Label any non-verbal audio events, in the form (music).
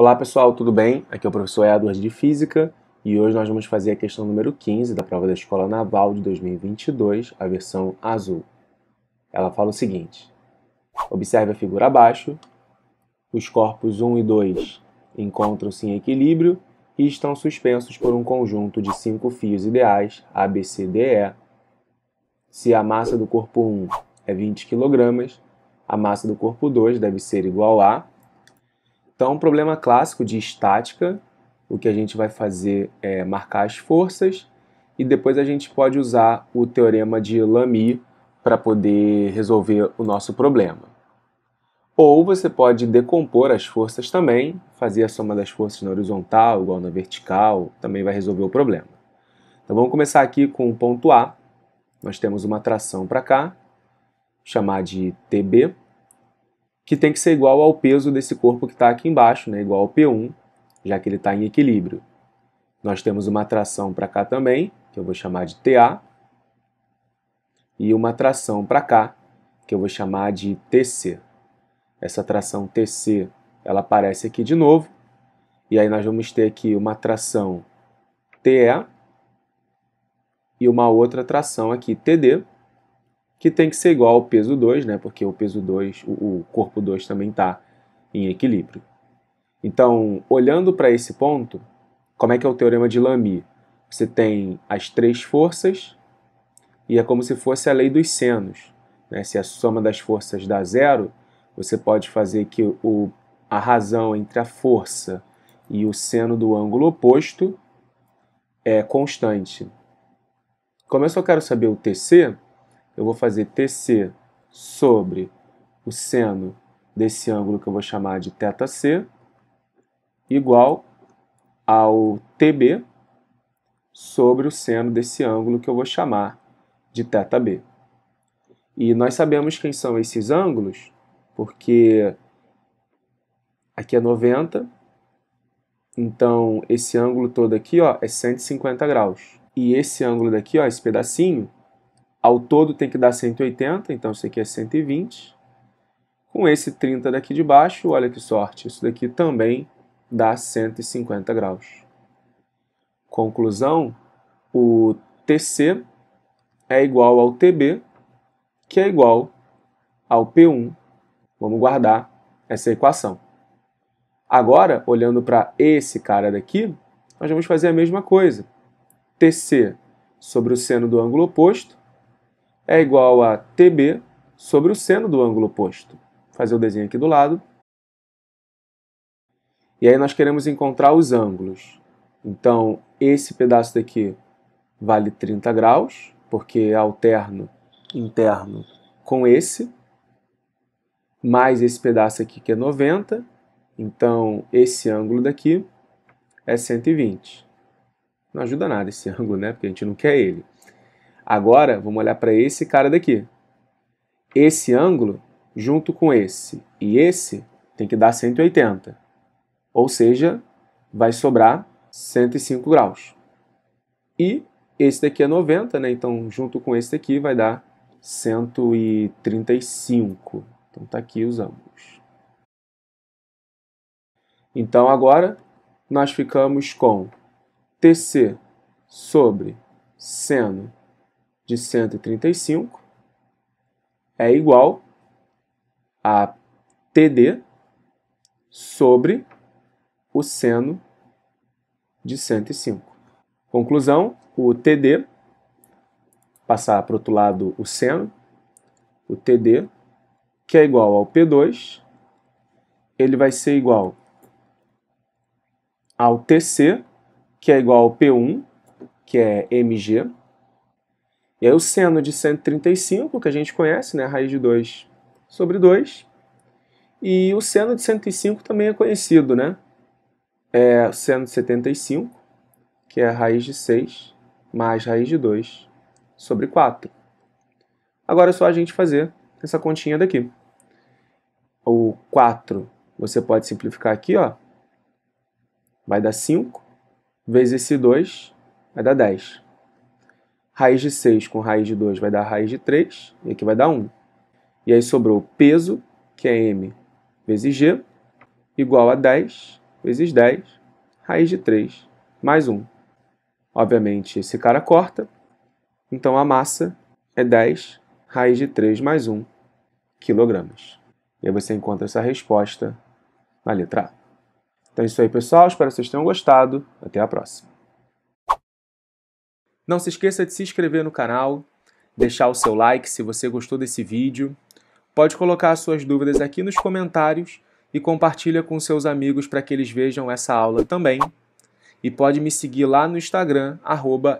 Olá pessoal, tudo bem? Aqui é o professor Edward de Física e hoje nós vamos fazer a questão número 15 da prova da Escola Naval de 2022, a versão azul. Ela fala o seguinte: observe a figura abaixo, os corpos 1 e 2 encontram-se em equilíbrio e estão suspensos por um conjunto de cinco fios ideais ABCDE. Se a massa do corpo 1 é 20 kg, a massa do corpo 2 deve ser igual a então, é um problema clássico de estática, o que a gente vai fazer é marcar as forças e depois a gente pode usar o teorema de Lamy para poder resolver o nosso problema. Ou você pode decompor as forças também, fazer a soma das forças na horizontal igual na vertical, também vai resolver o problema. Então vamos começar aqui com o ponto A. Nós temos uma tração para cá, chamar de TB, que tem que ser igual ao peso desse corpo que está aqui embaixo, né, igual ao P1, já que ele está em equilíbrio. Nós temos uma atração para cá também, que eu vou chamar de TA, e uma atração para cá, que eu vou chamar de TC. Essa atração TC, ela aparece aqui de novo, e aí nós vamos ter aqui uma atração TE e uma outra atração aqui TD, que tem que ser igual ao peso 2, né? Porque o peso 2, o, corpo 2 também está em equilíbrio. Então, olhando para esse ponto, como é que é o teorema de Lamy? Você tem as três forças e é como se fosse a lei dos senos. Né? Se a soma das forças dá zero, você pode fazer que o, a razão entre a força e o seno do ângulo oposto é constante. Como eu só quero saber o TC, eu vou fazer TC sobre o seno desse ângulo que eu vou chamar de θc igual ao TB sobre o seno desse ângulo que eu vou chamar de θB. E nós sabemos quem são esses ângulos, porque aqui é 90, então esse ângulo todo aqui ó, é 150 graus. E esse ângulo daqui, ó, esse pedacinho, ao todo tem que dar 180, então isso aqui é 120. Com esse 30 daqui de baixo, olha que sorte, isso daqui também dá 150 graus. Conclusão, o TC é igual ao TB, que é igual ao P1. Vamos guardar essa equação. Agora, olhando para esse cara daqui, nós vamos fazer a mesma coisa. TC sobre o seno do ângulo oposto é igual a TB sobre o seno do ângulo oposto. Vou fazer o desenho aqui do lado. E aí nós queremos encontrar os ângulos. Então, esse pedaço daqui vale 30 graus, porque alterno interno com esse, mais esse pedaço aqui que é 90, então esse ângulo daqui é 120. Não ajuda nada esse (laughs) ângulo, né? Porque a gente não quer ele. Agora, vamos olhar para esse cara daqui. Esse ângulo, junto com esse e esse, tem que dar 180. Ou seja, vai sobrar 105 graus. E esse daqui é 90, né? Então, junto com esse daqui, vai dar 135. Então, está aqui os ângulos. Então, agora, nós ficamos com TC sobre seno de 135 é igual a TD sobre o seno de 105. Conclusão, o TD, passar para o outro lado o seno, o TD, que é igual ao P2, ele vai ser igual ao TC, que é igual ao P1, que é mg, e aí o seno de 135, que a gente conhece, né, raiz de 2 sobre 2, e o seno de 105 também é conhecido, né? É seno de 75, que é raiz de 6, mais raiz de 2 sobre 4. Agora é só a gente fazer essa continha daqui. O 4 você pode simplificar aqui, ó. Vai dar 5, vezes esse 2 vai dar 10. Raiz de 6 com raiz de 2 vai dar raiz de 3, e aqui vai dar 1. E aí sobrou peso, que é m vezes g, igual a 10 vezes 10, raiz de 3, mais 1. Obviamente, esse cara corta, então a massa é 10 raiz de 3 mais 1 quilogramas. E aí você encontra essa resposta na letra A. Então é isso aí, pessoal. Espero que vocês tenham gostado. Até a próxima. Não se esqueça de se inscrever no canal, deixar o seu like se você gostou desse vídeo. Pode colocar suas dúvidas aqui nos comentários e compartilha com seus amigos para que eles vejam essa aula também. E pode me seguir lá no Instagram, arroba